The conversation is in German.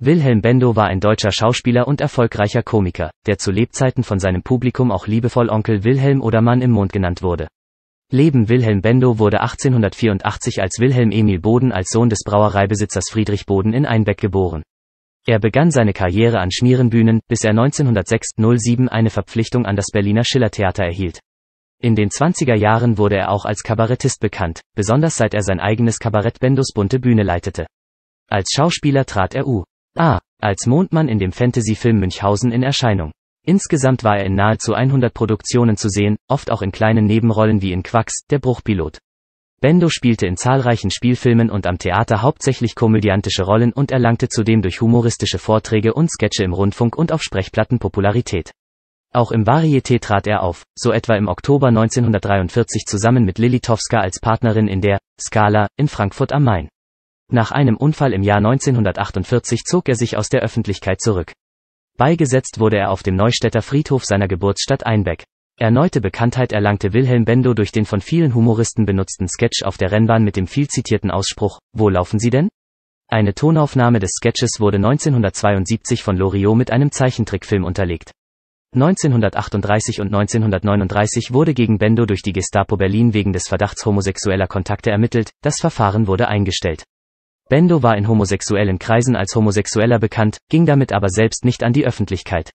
Wilhelm Bendo war ein deutscher Schauspieler und erfolgreicher Komiker, der zu Lebzeiten von seinem Publikum auch liebevoll Onkel Wilhelm oder Mann im Mond genannt wurde. Leben Wilhelm Bendo wurde 1884 als Wilhelm Emil Boden als Sohn des Brauereibesitzers Friedrich Boden in Einbeck geboren. Er begann seine Karriere an Schmierenbühnen, bis er 1906-07 eine Verpflichtung an das Berliner Schillertheater erhielt. In den 20er Jahren wurde er auch als Kabarettist bekannt, besonders seit er sein eigenes Kabarett Bendos bunte Bühne leitete. Als Schauspieler trat er U. A. Als Mondmann in dem Fantasyfilm Münchhausen in Erscheinung. Insgesamt war er in nahezu 100 Produktionen zu sehen, oft auch in kleinen Nebenrollen wie in Quacks, der Bruchpilot. Bendo spielte in zahlreichen Spielfilmen und am Theater hauptsächlich komödiantische Rollen und erlangte zudem durch humoristische Vorträge und Sketche im Rundfunk und auf Sprechplatten Popularität. Auch im Varieté trat er auf, so etwa im Oktober 1943 zusammen mit Lilitowska als Partnerin in der Skala in Frankfurt am Main. Nach einem Unfall im Jahr 1948 zog er sich aus der Öffentlichkeit zurück. Beigesetzt wurde er auf dem Neustädter Friedhof seiner Geburtsstadt Einbeck. Erneute Bekanntheit erlangte Wilhelm Bendo durch den von vielen Humoristen benutzten Sketch auf der Rennbahn mit dem viel zitierten Ausspruch, Wo laufen Sie denn? Eine Tonaufnahme des Sketches wurde 1972 von Loriot mit einem Zeichentrickfilm unterlegt. 1938 und 1939 wurde gegen Bendo durch die Gestapo Berlin wegen des Verdachts homosexueller Kontakte ermittelt, das Verfahren wurde eingestellt. Bendo war in homosexuellen Kreisen als Homosexueller bekannt, ging damit aber selbst nicht an die Öffentlichkeit.